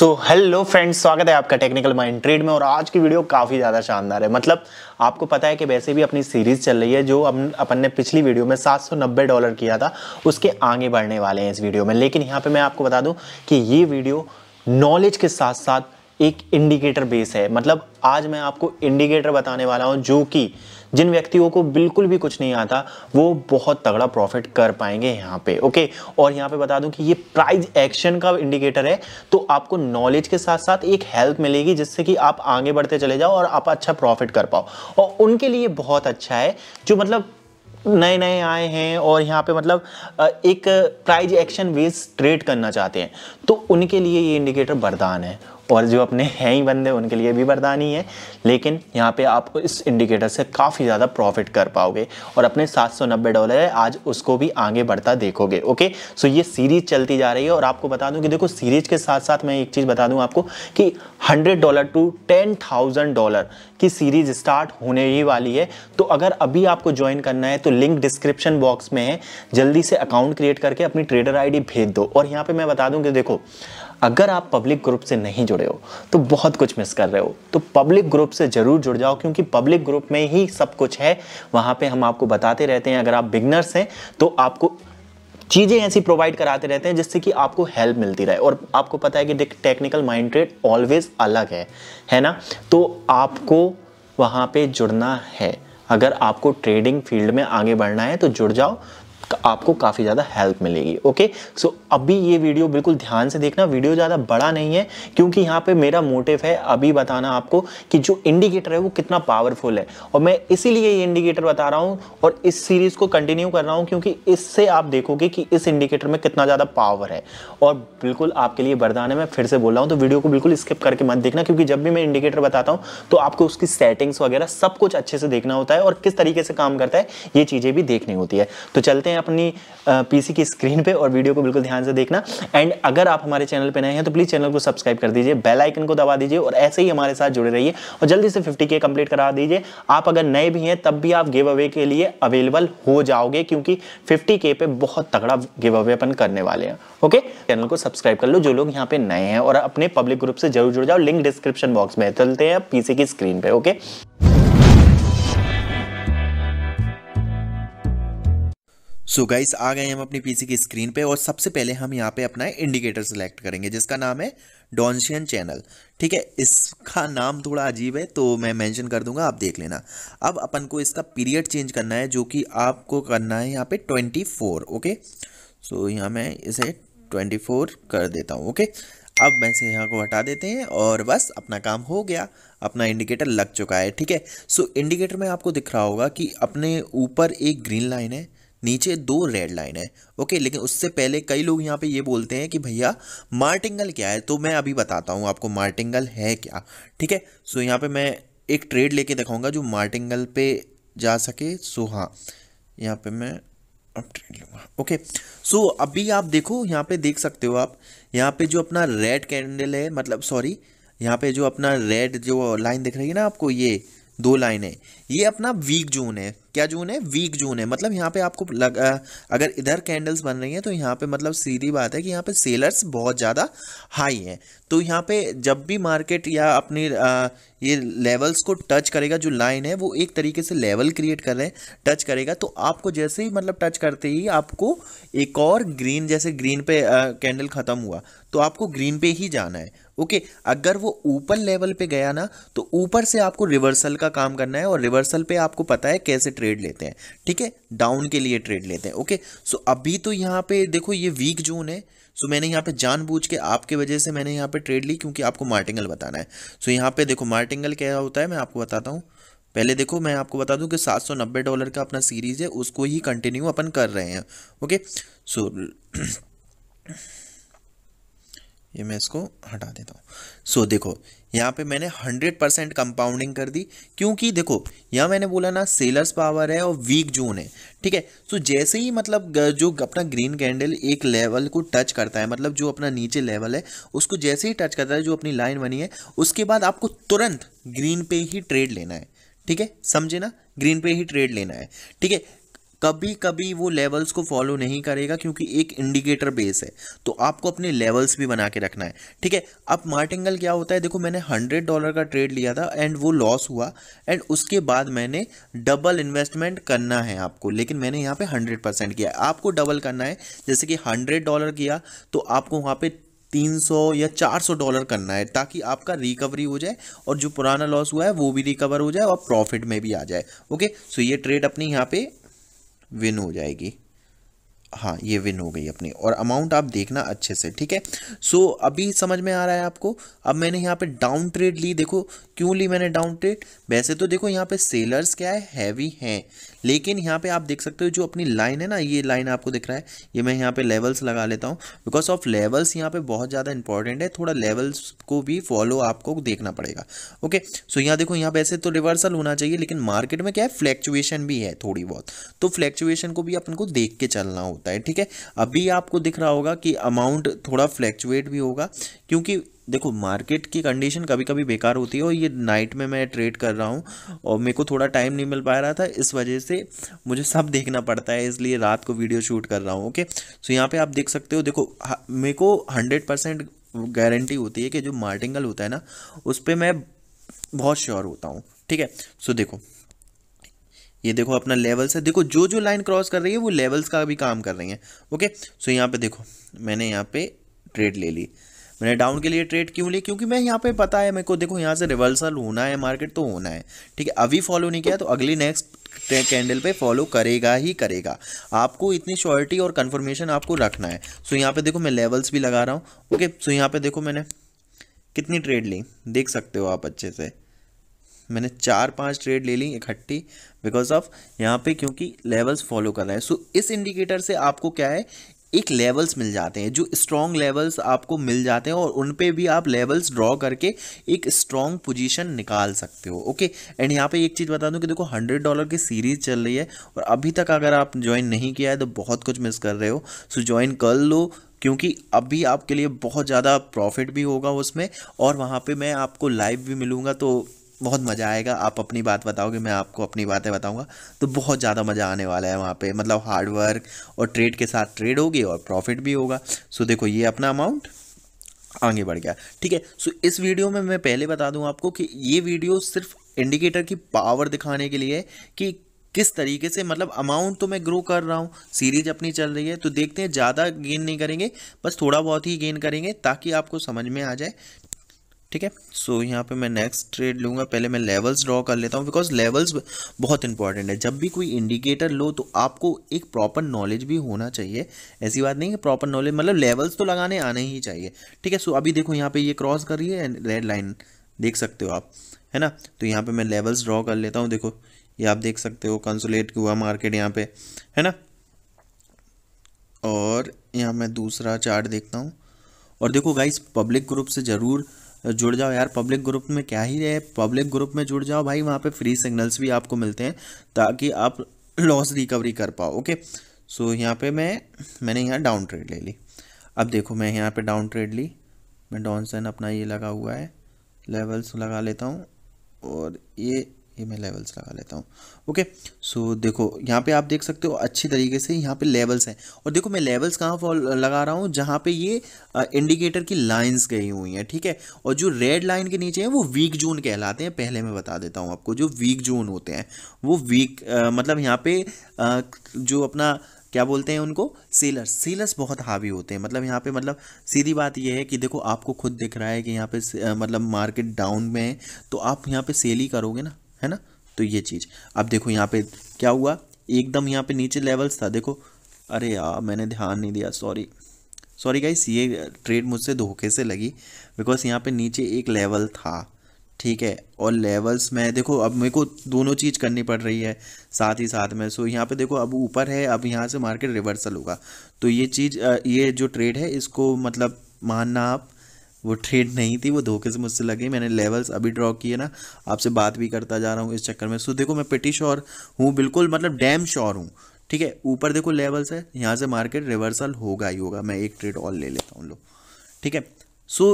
so hello friends स्वागत है आपका टेक्निकल माइंड ट्रेड में और आज की वीडियो काफ़ी ज़्यादा शानदार है मतलब आपको पता है कि वैसे भी अपनी सीरीज़ चल रही है जो हम अपन ने पिछली वीडियो में 790 डॉलर किया था उसके आगे बढ़ने वाले हैं इस वीडियो में लेकिन यहाँ पे मैं आपको बता दूँ कि ये वीडियो नॉलेज के साथ साथ एक इंडिकेटर बेस है मतलब आज मैं आपको इंडिकेटर बताने वाला हूँ जो कि जिन व्यक्तियों को बिल्कुल भी कुछ नहीं आता वो बहुत तगड़ा प्रॉफिट कर पाएंगे यहाँ पे ओके और यहाँ पे बता दूं कि ये प्राइज एक्शन का इंडिकेटर है तो आपको नॉलेज के साथ साथ एक हेल्प मिलेगी जिससे कि आप आगे बढ़ते चले जाओ और आप अच्छा प्रॉफिट कर पाओ और उनके लिए बहुत अच्छा है जो मतलब नए नए आए हैं और यहाँ पे मतलब एक प्राइज एक्शन वेज ट्रेड करना चाहते हैं तो उनके लिए ये इंडिकेटर वरदान है और जो अपने हैं ही बंदे उनके लिए भी वरदान ही है लेकिन यहाँ पे आप इस इंडिकेटर से काफ़ी ज़्यादा प्रॉफिट कर पाओगे और अपने नब्बे डॉलर है आज उसको भी आगे बढ़ता देखोगे ओके सो ये सीरीज चलती जा रही है और आपको बता दूँ कि देखो सीरीज के साथ साथ मैं एक चीज़ बता दूँ आपको कि hundred dollar to ten thousand dollar की सीरीज स्टार्ट होने ही वाली है तो अगर अभी आपको ज्वाइन करना है तो लिंक डिस्क्रिप्शन बॉक्स में है जल्दी से अकाउंट क्रिएट करके अपनी ट्रेडर आईडी भेज दो और यहाँ पे मैं बता दूँ कि देखो अगर आप पब्लिक ग्रुप से नहीं जुड़े हो तो बहुत कुछ मिस कर रहे हो तो पब्लिक ग्रुप से ज़रूर जुड़ जाओ क्योंकि पब्लिक ग्रुप में ही सब कुछ है वहां पे हम आपको बताते रहते हैं अगर आप बिगनर्स हैं तो आपको चीज़ें ऐसी प्रोवाइड कराते रहते हैं जिससे कि आपको हेल्प मिलती रहे और आपको पता है कि टेक्निकल माइंड ट्रेड ऑलवेज अलग है है ना तो आपको वहाँ पे जुड़ना है अगर आपको ट्रेडिंग फील्ड में आगे बढ़ना है तो जुड़ जाओ आपको काफ़ी ज़्यादा हेल्प मिलेगी ओके सो so, अभी ये वीडियो बिल्कुल ध्यान से देखना वीडियो ज़्यादा बड़ा नहीं है क्योंकि यहाँ पे मेरा मोटिव है अभी बताना आपको कि जो इंडिकेटर है वो कितना पावरफुल है और मैं इसीलिए ये इंडिकेटर बता रहा हूँ और इस सीरीज़ को कंटिन्यू कर रहा हूँ क्योंकि इससे आप देखोगे कि इस इंडिकेटर में कितना ज़्यादा पावर है और बिल्कुल आपके लिए बरदान है मैं फिर से बोल रहा हूँ तो वीडियो को बिल्कुल स्किप करके मत देखना क्योंकि जब भी मैं इंडिकेटर बताता हूँ तो आपको उसकी सेटिंग्स वगैरह सब कुछ अच्छे से देखना होता है और किस तरीके से काम करता है ये चीज़ें भी देखनी होती है तो चलते हैं अपनी पीसी की स्क्रीन पे और वीडियो को बिल्कुल ध्यान से देखना एंड अगर आप हमारे चैनल पे नए हैं तो प्लीज़ चैनल को सब्सक्राइब कर दीजिए बेल आइकन को दबा दीजिए और ऐसे ही हमारे साथ जुड़े रहिए और जल्दी से फिफ्टी के कंप्लीट करा दीजिए आप अगर नए भी हैं तब भी आप गिव अवे के लिए अवेलेबल हो जाओगे क्योंकि फिफ्टी पे बहुत तगड़ा गिव अवे अपन करने वाले हैं ओके चैनल को सब्सक्राइब कर लो जो लोग यहाँ पे नए हैं और अपने पब्लिक ग्रुप से जरूर जुड़ जाओ लिंक डिस्क्रिप्शन बॉक्स में चलते हैं पीसी की स्क्रीन पे ओके सो so गाइस आ गए हम अपनी पीसी की स्क्रीन पे और सबसे पहले हम यहाँ पे अपना इंडिकेटर सेलेक्ट करेंगे जिसका नाम है डॉन्शियन चैनल ठीक है इसका नाम थोड़ा अजीब है तो मैं मेंशन कर दूंगा आप देख लेना अब अपन को इसका पीरियड चेंज करना है जो कि आपको करना है यहाँ पे twenty four okay so so, यहाँ मैं इसे ट्वेंटी फोर कर देता हूँ ओके अब मैं से यहाँ को हटा देते हैं और बस अपना काम हो गया अपना इंडिकेटर लग चुका है ठीक है सो so, इंडिकेटर में आपको दिख रहा होगा कि अपने ऊपर एक ग्रीन लाइन है नीचे दो रेड लाइन है ओके लेकिन उससे पहले कई लोग यहाँ पे ये बोलते हैं कि भैया मार्टिंगल क्या है तो मैं अभी बताता हूँ आपको मार्टिंगल है क्या ठीक है सो यहाँ पे मैं एक ट्रेड लेके दिखाऊंगा जो मार्टिंगल पे जा सके सो हाँ यहाँ पे मैं अब ट्रेड लूँगा ओके सो अभी आप देखो यहाँ पे देख सकते हो आप यहाँ पे जो अपना रेड कैंडल है मतलब सॉरी यहाँ पे जो अपना रेड जो लाइन दिख रही है ना आपको ये दो लाइन है ये अपना वीक जोन है क्या जून है वीक जून है मतलब यहाँ पे आपको लग, अगर इधर कैंडल्स बन रही हैं तो यहाँ पे मतलब सीधी बात है कि यहाँ पे सेलर्स बहुत ज़्यादा हाई हैं तो यहाँ पे जब भी मार्केट या अपनी आ, ये लेवल्स को टच करेगा जो लाइन है वो एक तरीके से लेवल क्रिएट कर रहे हैं टच करेगा तो आपको जैसे ही मतलब टच करते ही आपको एक और ग्रीन जैसे ग्रीन पे कैंडल ख़त्म हुआ तो आपको ग्रीन पे ही जाना है ओके अगर वो ऊपर लेवल पे गया ना तो ऊपर से आपको रिवर्सल का काम करना है और रिवर्सल पे आपको पता है कैसे ट्रेड लेते हैं ठीक है डाउन के लिए ट्रेड लेते हैं ओके सो अभी तो यहाँ पे देखो ये वीक जोन है सो मैंने यहाँ पे जानबूझ के आपके वजह से मैंने यहाँ पे ट्रेड ली क्योंकि आपको मार्टिंगल बताना है सो यहाँ पे देखो मार्टिंगल क्या होता है मैं आपको बताता हूँ पहले देखो मैं आपको बता दूं कि 790 डॉलर का अपना सीरीज है उसको ही कंटिन्यू अपन कर रहे हैं ओके सो ये मैं इसको हटा देता हूँ सो so, देखो यहाँ पे मैंने 100 परसेंट कंपाउंडिंग कर दी क्योंकि देखो यहाँ मैंने बोला ना सेलर्स पावर है और वीक जोन है ठीक है सो so, जैसे ही मतलब जो अपना ग्रीन कैंडल एक लेवल को टच करता है मतलब जो अपना नीचे लेवल है उसको जैसे ही टच करता है जो अपनी लाइन बनी है उसके बाद आपको तुरंत ग्रीन पे ही ट्रेड लेना है ठीक है समझे ना ग्रीन पे ही ट्रेड लेना है ठीक है कभी कभी वो लेवल्स को फॉलो नहीं करेगा क्योंकि एक इंडिकेटर बेस है तो आपको अपने लेवल्स भी बना के रखना है ठीक है अब मार्टिंगल क्या होता है देखो मैंने हंड्रेड डॉलर का ट्रेड लिया था एंड वो लॉस हुआ एंड उसके बाद मैंने डबल इन्वेस्टमेंट करना है आपको लेकिन मैंने यहाँ पे हंड्रेड परसेंट किया आपको डबल करना है जैसे कि हंड्रेड डॉलर किया तो आपको वहाँ पर तीन सौ या चार सौ डॉलर करना है ताकि आपका रिकवरी हो जाए और जो पुराना लॉस हुआ है वो भी रिकवर हो जाए और प्रॉफिट में भी आ जाए ओके सो ये ट्रेड अपनी यहाँ पे विन हो जाएगी हाँ ये विन हो गई अपनी और अमाउंट आप देखना अच्छे से ठीक है सो अभी समझ में आ रहा है आपको अब मैंने यहाँ पे डाउन ट्रेड ली देखो क्यों ली मैंने डाउन ट्रेड वैसे तो देखो यहाँ पे सेलर्स क्या है हैवी हैं लेकिन यहाँ पे आप देख सकते हो जो अपनी लाइन है ना ये लाइन आपको दिख रहा है ये मैं यहाँ पे लेवल्स लगा लेता हूँ बिकॉज ऑफ लेवल्स यहाँ पे बहुत ज़्यादा इंपॉर्टेंट है थोड़ा लेवल्स को भी फॉलो आपको देखना पड़ेगा ओके सो यहाँ देखो यहाँ पे ऐसे तो रिवर्सल होना चाहिए लेकिन मार्केट में क्या है फ्लैक्चुएशन भी है थोड़ी बहुत तो फ्लैक्चुएशन को भी अपन को देख के चलना होता है ठीक है अभी आपको दिख रहा होगा कि अमाउंट थोड़ा फ्लैक्चुएट भी होगा क्योंकि देखो मार्केट की कंडीशन कभी कभी बेकार होती है और ये नाइट में मैं ट्रेड कर रहा हूँ और मेरे को थोड़ा टाइम नहीं मिल पा रहा था इस वजह से मुझे सब देखना पड़ता है इसलिए रात को वीडियो शूट कर रहा हूँ ओके सो यहाँ पे आप देख सकते हो देखो मेरे को हंड्रेड परसेंट गारंटी होती है कि जो मार्टिंगल होता है ना उस पर मैं बहुत श्योर होता हूँ ठीक है सो देखो ये देखो अपना लेवल्स है देखो जो जो लाइन क्रॉस कर रही है वो लेवल्स का भी काम कर रही है ओके सो यहाँ पे देखो मैंने यहाँ पे ट्रेड ले ली मैंने डाउन के लिए ट्रेड क्यों ली क्योंकि मैं यहाँ पे पता है मेरे को देखो यहाँ से रिवर्सल होना है मार्केट तो होना है ठीक है अभी फॉलो नहीं किया तो अगली नेक्स्ट कैंडल पे फॉलो करेगा ही करेगा आपको इतनी श्योरिटी और कन्फर्मेशन आपको रखना है सो यहाँ पे देखो मैं लेवल्स भी लगा रहा हूँ ओके सो यहाँ पे देखो मैंने कितनी ट्रेड ली देख सकते हो आप अच्छे से मैंने चार पांच ट्रेड ले ली इकट्ठी बिकॉज ऑफ यहाँ पे क्योंकि लेवल्स फॉलो कर रहे हैं सो so, इस इंडिकेटर से आपको क्या है एक लेवल्स मिल जाते हैं जो स्ट्रॉन्ग लेवल्स आपको मिल जाते हैं और उन पे भी आप लेवल्स ड्रॉ करके एक स्ट्रॉन्ग पोजीशन निकाल सकते हो ओके एंड यहाँ पे एक चीज़ बता दूँ कि देखो हंड्रेड डॉलर की सीरीज़ चल रही है और अभी तक अगर आप ज्वाइन नहीं किया है तो बहुत कुछ मिस कर रहे हो सो ज्वाइन कर लो क्योंकि अभी आपके लिए बहुत ज़्यादा प्रॉफिट भी होगा उसमें और वहाँ पर मैं आपको लाइव भी मिलूँगा तो बहुत मज़ा आएगा आप अपनी बात बताओगे मैं आपको अपनी बातें बताऊंगा तो बहुत ज़्यादा मज़ा आने वाला है वहाँ पे मतलब हार्ड वर्क और ट्रेड के साथ ट्रेड होगी और प्रॉफिट भी होगा सो देखो ये अपना अमाउंट आगे बढ़ गया ठीक है सो इस वीडियो में मैं पहले बता दूँ आपको कि ये वीडियो सिर्फ इंडिकेटर की पावर दिखाने के लिए कि किस तरीके से मतलब अमाउंट तो मैं ग्रो कर रहा हूँ सीरीज अपनी चल रही है तो देखते हैं ज़्यादा गेन नहीं करेंगे बस थोड़ा बहुत ही गेन करेंगे ताकि आपको समझ में आ जाए ठीक है सो यहाँ पे मैं नेक्स्ट ट्रेड लूँगा पहले मैं लेवल्स ड्रॉ कर लेता हूँ बिकॉज लेवल्स बहुत इंपॉर्टेंट है जब भी कोई इंडिकेटर लो तो आपको एक प्रॉपर नॉलेज भी होना चाहिए ऐसी बात नहीं है प्रॉपर नॉलेज मतलब लेवल्स तो लगाने आने ही चाहिए ठीक है सो अभी देखो यहाँ पे ये क्रॉस कर रही है रेड लाइन देख सकते हो आप है ना तो यहाँ पर मैं लेवल्स ड्रॉ कर लेता हूँ देखो ये आप देख सकते हो कंसोलेट हुआ मार्केट यहाँ पर है ना और यहाँ मैं दूसरा चार्ट देखता हूँ और देखो गाइस पब्लिक ग्रुप से ज़रूर जुड़ जाओ यार पब्लिक ग्रुप में क्या ही है पब्लिक ग्रुप में जुड़ जाओ भाई वहाँ पे फ्री सिग्नल्स भी आपको मिलते हैं ताकि आप लॉस रिकवरी कर पाओ ओके सो यहाँ पे मैं मैंने यहाँ डाउन ट्रेड ले ली अब देखो मैं यहाँ पे डाउन ट्रेड ली मैं डॉनसन अपना ये लगा हुआ है लेवल्स लगा लेता हूँ और ये ये मैं लेवल्स लगा लेता हूँ ओके सो देखो यहाँ पे आप देख सकते हो अच्छी तरीके से यहाँ पे लेवल्स हैं और देखो मैं लेवल्स कहाँ लगा रहा हूँ जहाँ पे ये इंडिकेटर की लाइंस गई हुई हैं ठीक है और जो रेड लाइन के नीचे हैं वो वीक जोन कहलाते हैं पहले मैं बता देता हूँ आपको जो वीक जोन होते हैं वो वीक आ, मतलब यहाँ पे आ, जो अपना क्या बोलते हैं उनको सेलर्स सेलर्स बहुत हावी होते हैं मतलब यहाँ पे मतलब सीधी बात यह है कि देखो आपको खुद दिख रहा है कि यहाँ पे मतलब मार्केट डाउन में है तो आप यहाँ पे सेल ही करोगे ना है ना तो ये चीज़ अब देखो यहाँ पे क्या हुआ एकदम यहाँ पे नीचे लेवल्स था देखो अरे यार मैंने ध्यान नहीं दिया सॉरी सॉरी गाइस ये ट्रेड मुझसे धोखे से लगी बिकॉज यहाँ पे नीचे एक लेवल था ठीक है और लेवल्स में देखो अब मेरे को दोनों चीज़ करनी पड़ रही है साथ ही साथ में सो यहाँ पे देखो अब ऊपर है अब यहाँ से मार्केट रिवर्सल होगा तो ये चीज़ ये जो ट्रेड है इसको मतलब मानना आप वो ट्रेड नहीं थी वो धोखे से मुझसे लगी मैंने लेवल्स अभी ड्रॉ किए ना आपसे बात भी करता जा रहा हूँ इस चक्कर में सो देखो मैं पिटी श्योर हूँ बिल्कुल मतलब डैम श्योर हूँ ठीक है ऊपर देखो लेवल्स है यहाँ से मार्केट रिवर्सल होगा ही होगा मैं एक ट्रेड और ले लेता हूँ लोग ठीक है सो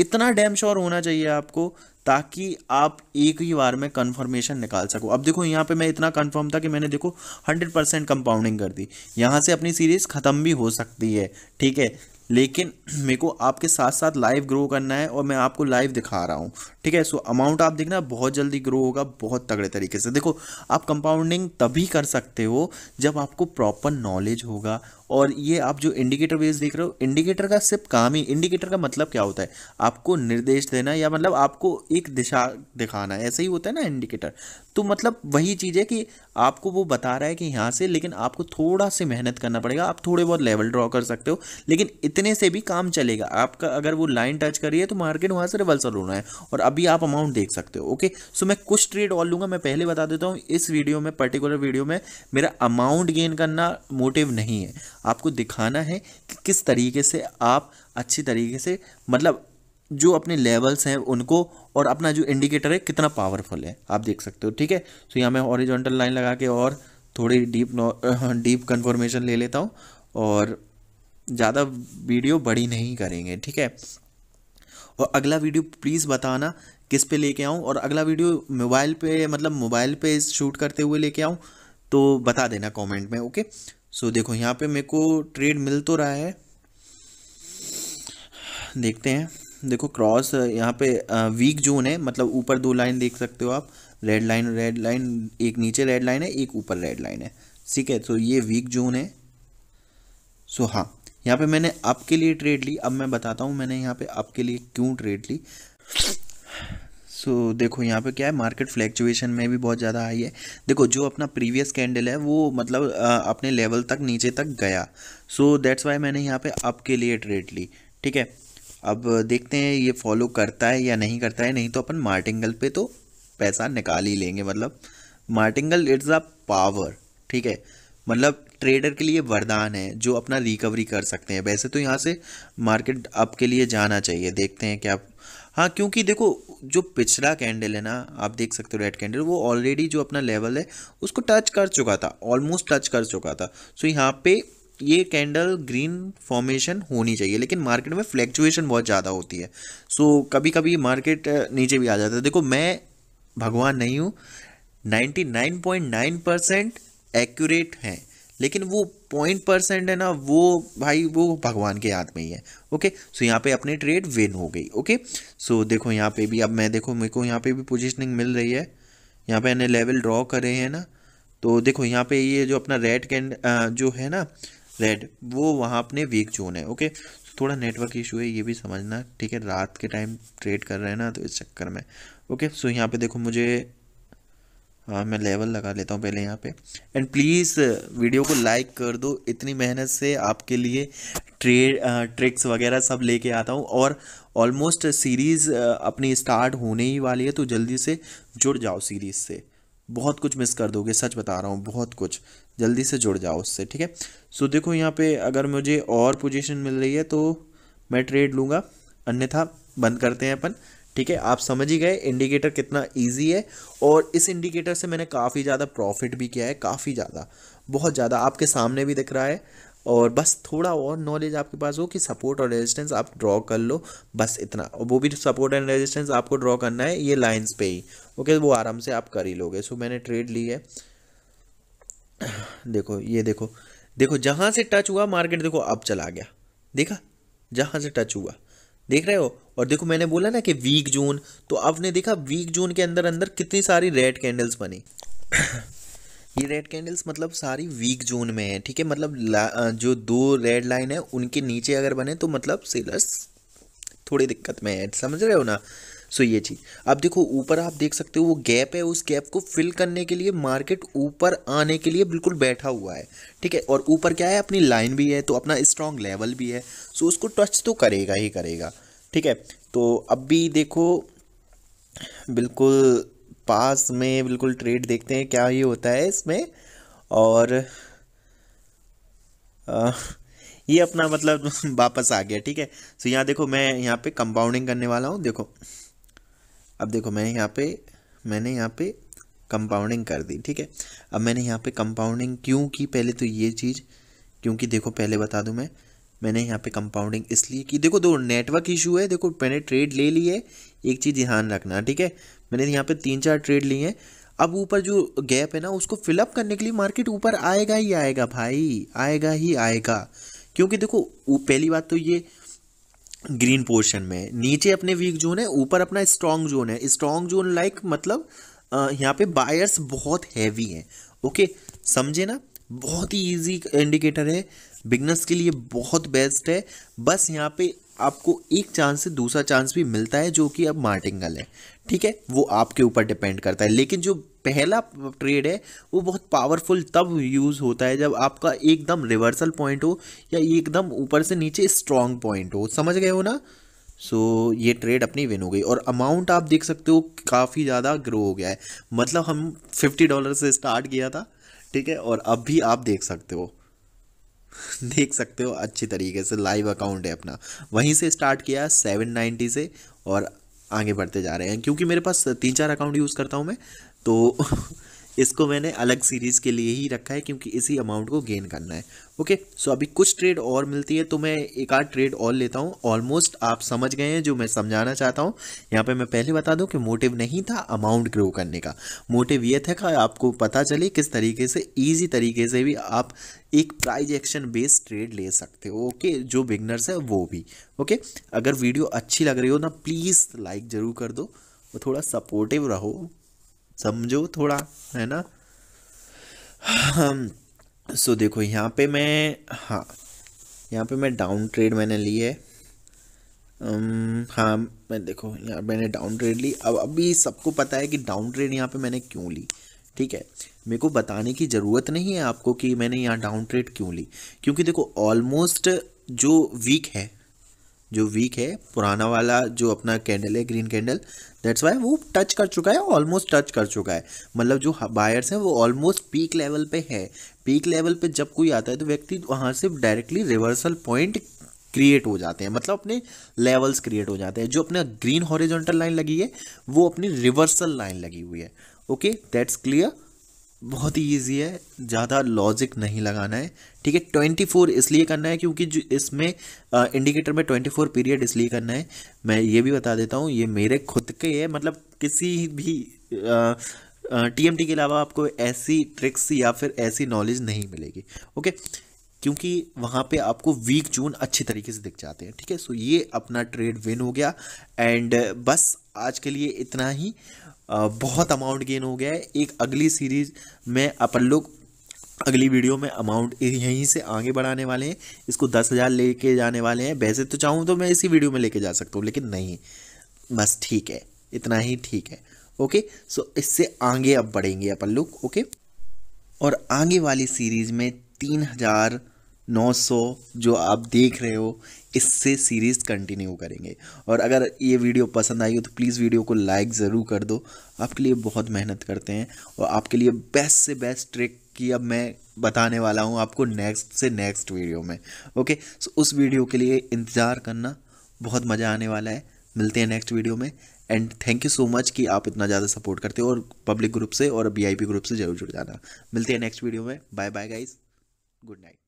इतना डैम श्योर होना चाहिए आपको ताकि आप एक ही बार में कंफर्मेशन निकाल सको अब देखो यहाँ पे मैं इतना कंफर्म था कि मैंने देखो 100 परसेंट कंपाउंडिंग कर दी यहाँ से अपनी सीरीज़ ख़त्म भी हो सकती है ठीक है लेकिन मेरे को आपके साथ साथ लाइव ग्रो करना है और मैं आपको लाइव दिखा रहा हूँ ठीक है सो अमाउंट आप देखना बहुत जल्दी ग्रो होगा बहुत तगड़े तरीके से देखो आप कंपाउंडिंग तभी कर सकते हो जब आपको प्रॉपर नॉलेज होगा और ये आप जो इंडिकेटर बेस देख रहे हो इंडिकेटर का सिर्फ काम ही इंडिकेटर का मतलब क्या होता है आपको निर्देश देना या मतलब आपको एक दिशा दिखाना ऐसे ही होता है ना इंडिकेटर तो मतलब वही चीज़ है कि आपको वो बता रहा है कि यहाँ से लेकिन आपको थोड़ा से मेहनत करना पड़ेगा आप थोड़े बहुत लेवल ड्रॉ कर सकते हो लेकिन इतने से भी काम चलेगा आपका अगर वो लाइन टच करी है तो मार्केट वहाँ से रिवर्सल होना है और अभी आप अमाउंट देख सकते हो ओके सो मैं कुछ ट्रेड और लूँगा मैं पहले बता देता हूँ इस वीडियो में पर्टिकुलर वीडियो में मेरा अमाउंट गेन करना मोटिव नहीं है आपको दिखाना है कि किस तरीके से आप अच्छी तरीके से मतलब जो अपने लेवल्स हैं उनको और अपना जो इंडिकेटर है कितना पावरफुल है आप देख सकते हो ठीक है तो यहाँ मैं हॉरिजॉन्टल लाइन लगा के और थोड़ी डीप डीप कन्फर्मेशन ले लेता हूँ और ज़्यादा वीडियो बड़ी नहीं करेंगे ठीक है और अगला वीडियो प्लीज़ बताना किस पे लेके आऊँ और अगला वीडियो मोबाइल पे मतलब मोबाइल पे शूट करते हुए लेके आऊँ तो बता देना कमेंट में ओके सो देखो यहाँ पे मेरे को ट्रेड मिल तो रहा है देखते हैं देखो क्रॉस यहाँ पे वीक जोन है मतलब ऊपर दो लाइन देख सकते हो आप रेड लाइन रेड लाइन एक नीचे रेड लाइन है एक ऊपर रेड लाइन है ठीक है तो ये वीक जोन है सो हाँ यहाँ पे मैंने आपके लिए ट्रेड ली अब मैं बताता हूँ मैंने यहाँ पे आपके लिए क्यों ट्रेड ली सो तो देखो यहाँ पे क्या है मार्केट फ्लैक्चुएशन में भी बहुत ज़्यादा हाई है देखो जो अपना प्रीवियस कैंडल है वो मतलब अपने लेवल तक नीचे तक गया सो दैट्स वाई मैंने यहाँ पे अप के लिए ट्रेड ली ठीक है अब देखते हैं ये फॉलो करता है या नहीं करता है नहीं तो अपन मार्टिंगल पे तो पैसा निकाल ही लेंगे मतलब मार्टिंगल इट्स अ पावर ठीक है मतलब ट्रेडर के लिए वरदान है जो अपना रिकवरी कर सकते हैं वैसे तो यहाँ से मार्केट अप के लिए जाना चाहिए देखते हैं क्या हाँ क्योंकि देखो जो पिछला कैंडल है ना आप देख सकते हो रेड कैंडल वो ऑलरेडी जो अपना लेवल है उसको टच कर चुका था ऑलमोस्ट टच कर चुका था सो यहाँ पे ये कैंडल ग्रीन फॉर्मेशन होनी चाहिए लेकिन मार्केट में फ्लैक्चुएशन बहुत ज़्यादा होती है सो so, कभी कभी मार्केट नीचे भी आ जाता है देखो मैं भगवान नहीं हूँ 99.9 परसेंट एक्यूरेट हैं लेकिन वो पॉइंट परसेंट है ना वो भाई वो भगवान के हाथ में ही है ओके सो यहाँ पे अपनी ट्रेड विन हो गई ओके सो देखो यहाँ पे भी अब मैं देखो मेरे को यहाँ पे भी पोजिशनिंग मिल रही है यहाँ पे इन्हें लेवल ड्रॉ करे हैं ना तो देखो यहाँ पे ये जो अपना रेड कैंड जो है ना रेड वो वहाँ अपने वीक जोन है ओके थोड़ा नेटवर्क इशू है ये भी समझना ठीक है रात के टाइम ट्रेड कर रहे हैं ना तो इस चक्कर में ओके सो यहाँ पे देखो मुझे आ, हाँ, मैं लेवल लगा लेता हूँ पहले यहाँ पे एंड प्लीज़ वीडियो को लाइक कर दो इतनी मेहनत से आपके लिए ट्रे ट्रिक्स वगैरह सब लेके आता हूँ और ऑलमोस्ट सीरीज़ अपनी स्टार्ट होने ही वाली है तो जल्दी से जुड़ जाओ सीरीज़ से बहुत कुछ मिस कर दोगे सच बता रहा हूँ बहुत कुछ जल्दी से जुड़ जाओ उससे ठीक है सो देखो यहाँ पे अगर मुझे और पोजीशन मिल रही है तो मैं ट्रेड लूँगा अन्यथा बंद करते हैं अपन ठीक है आप समझ ही गए इंडिकेटर कितना ईजी है और इस इंडिकेटर से मैंने काफ़ी ज़्यादा प्रॉफिट भी किया है काफ़ी ज़्यादा बहुत ज़्यादा आपके सामने भी दिख रहा है और बस थोड़ा और नॉलेज आपके पास हो कि सपोर्ट और रेजिस्टेंस आप ड्रॉ कर लो बस इतना और वो भी सपोर्ट एंड रेजिस्टेंस आपको ड्रॉ करना है ये लाइन्स पे ही ओके वो आराम से आप कर ही लोगे सो मैंने ट्रेड ली है देखो ये देखो देखो जहाँ से टच हुआ मार्केट देखो अब चला गया देखा जहाँ से टच हुआ देख रहे हो और देखो मैंने बोला ना कि वीक जून तो आपने देखा वीक जून के अंदर अंदर कितनी सारी रेड कैंडल्स बनी ये रेड कैंडल्स मतलब सारी वीक जून में है ठीक है मतलब जो दो रेड लाइन है उनके नीचे अगर बने तो मतलब सेलर्स थोड़ी दिक्कत में है समझ रहे हो ना सो ये चीज़ अब देखो ऊपर आप देख सकते हो वो गैप है उस गैप को फिल करने के लिए मार्केट ऊपर आने के लिए बिल्कुल बैठा हुआ है ठीक है और ऊपर क्या है अपनी लाइन भी है तो अपना स्ट्रॉन्ग लेवल भी है सो उसको टच तो करेगा ही करेगा ठीक है तो अब भी देखो बिल्कुल पास में बिल्कुल ट्रेड देखते हैं क्या ये होता है इसमें और आ, ये अपना मतलब वापस आ गया ठीक है सो यहाँ देखो मैं यहाँ पे कंपाउंडिंग करने वाला हूँ देखो अब देखो मैंने यहाँ पे मैंने यहाँ पे कंपाउंडिंग कर दी ठीक है अब मैंने यहाँ पे कंपाउंडिंग क्यों की पहले तो ये चीज़ क्योंकि देखो पहले बता दूँ मैं मैंने यहाँ पे कंपाउंडिंग इसलिए की देखो दो नेटवर्क इशू है देखो मैंने ट्रेड ले ली है एक चीज़ ध्यान रखना ठीक है मैंने यहाँ पे तीन चार ट्रेड लिए हैं अब ऊपर जो गैप है ना उसको फिलअप करने के लिए मार्केट ऊपर आएगा ही आएगा भाई आएगा ही आएगा क्योंकि देखो पहली बात तो ये ग्रीन पोर्शन में नीचे अपने वीक जोन है ऊपर अपना स्ट्रांग जोन है स्ट्रांग जोन लाइक मतलब यहाँ पे बायर्स बहुत हैवी हैं ओके समझे ना बहुत ही इजी इंडिकेटर है बिगनर्स के लिए बहुत बेस्ट है बस यहाँ पे आपको एक चांस से दूसरा चांस भी मिलता है जो कि अब मार्टिंगल है ठीक है वो आपके ऊपर डिपेंड करता है लेकिन जो पहला ट्रेड है वो बहुत पावरफुल तब यूज़ होता है जब आपका एकदम रिवर्सल पॉइंट हो या एकदम ऊपर से नीचे स्ट्रॉन्ग पॉइंट हो समझ गए हो ना सो so, ये ट्रेड अपनी विन हो गई और अमाउंट आप देख सकते हो काफ़ी ज़्यादा ग्रो हो गया है मतलब हम फिफ्टी डॉलर से स्टार्ट किया था ठीक है और अब भी आप देख सकते हो देख सकते हो अच्छी तरीके से लाइव अकाउंट है अपना वहीं से स्टार्ट किया सेवन नाइन्टी से और आगे बढ़ते जा रहे हैं क्योंकि मेरे पास तीन चार अकाउंट यूज़ करता हूँ मैं तो इसको मैंने अलग सीरीज़ के लिए ही रखा है क्योंकि इसी अमाउंट को गेन करना है ओके सो अभी कुछ ट्रेड और मिलती है तो मैं एक आध ट्रेड और लेता हूँ ऑलमोस्ट आप समझ गए हैं जो मैं समझाना चाहता हूँ यहाँ पे मैं पहले बता दूँ कि मोटिव नहीं था अमाउंट ग्रो करने का मोटिव ये था आपको पता चले किस तरीके से ईजी तरीके से भी आप एक प्राइज एक्शन बेस्ड ट्रेड ले सकते हो ओके जो बिगनर्स है वो भी ओके अगर वीडियो अच्छी लग रही हो ना प्लीज़ लाइक ज़रूर कर दो और थोड़ा सपोर्टिव रहो समझो थोड़ा है ना सो so, देखो यहाँ पे मैं हाँ यहाँ पे मैं डाउन ट्रेड मैंने ली है um, हाँ मैं देखो यहाँ मैंने डाउन ट्रेड ली अब अभी सबको पता है कि डाउन ट्रेड यहाँ पे मैंने क्यों ली ठीक है मेरे को बताने की ज़रूरत नहीं है आपको कि मैंने यहाँ डाउन ट्रेड क्यों ली क्योंकि देखो ऑलमोस्ट जो वीक है जो वीक है पुराना वाला जो अपना कैंडल है ग्रीन कैंडल दैट्स वाई वो टच कर चुका है ऑलमोस्ट टच कर चुका है मतलब जो बायर्स हैं वो ऑलमोस्ट पीक लेवल पे है पीक लेवल पे जब कोई आता है तो व्यक्ति वहाँ से डायरेक्टली रिवर्सल पॉइंट क्रिएट हो जाते हैं मतलब अपने लेवल्स क्रिएट हो जाते हैं जो अपना ग्रीन हॉरिजॉन्टल लाइन लगी है वो अपनी रिवर्सल लाइन लगी हुई है ओके दैट्स क्लियर बहुत ही ईजी है ज़्यादा लॉजिक नहीं लगाना है ठीक है ट्वेंटी फोर इसलिए करना है क्योंकि जो इसमें इंडिकेटर में ट्वेंटी फोर पीरियड इसलिए करना है मैं ये भी बता देता हूँ ये मेरे खुद के है मतलब किसी भी आ, टी के अलावा आपको ऐसी ट्रिक्स या फिर ऐसी नॉलेज नहीं मिलेगी ओके क्योंकि वहाँ पे आपको वीक जून अच्छी तरीके से दिख जाते हैं ठीक है सो ये अपना ट्रेड विन हो गया एंड बस आज के लिए इतना ही बहुत अमाउंट गेन हो गया है एक अगली सीरीज़ में अपन लोग अगली वीडियो में अमाउंट यहीं से आगे बढ़ाने वाले हैं इसको दस हज़ार लेके जाने वाले हैं वैसे तो चाहूँ तो मैं इसी वीडियो में लेके जा सकता हूँ लेकिन नहीं बस ठीक है इतना ही ठीक है ओके सो इससे आगे अब बढ़ेंगे अपन लोग ओके और आगे वाली सीरीज़ में तीन हज़ार 900 जो आप देख रहे हो इससे सीरीज़ कंटिन्यू करेंगे और अगर ये वीडियो पसंद आई हो तो प्लीज़ वीडियो को लाइक ज़रूर कर दो आपके लिए बहुत मेहनत करते हैं और आपके लिए बेस्ट से बेस्ट ट्रिक की अब मैं बताने वाला हूँ आपको नेक्स्ट से नेक्स्ट वीडियो में ओके सो उस वीडियो के लिए इंतज़ार करना बहुत मज़ा आने वाला है मिलते हैं नेक्स्ट वीडियो में and thank you so much कि आप इतना ज़्यादा सपोर्ट करते हो और पब्लिक ग्रुप से और बी ग्रुप से ज़रूर जुड़ जाना मिलते हैं नेक्स्ट वीडियो में bye bye guys good night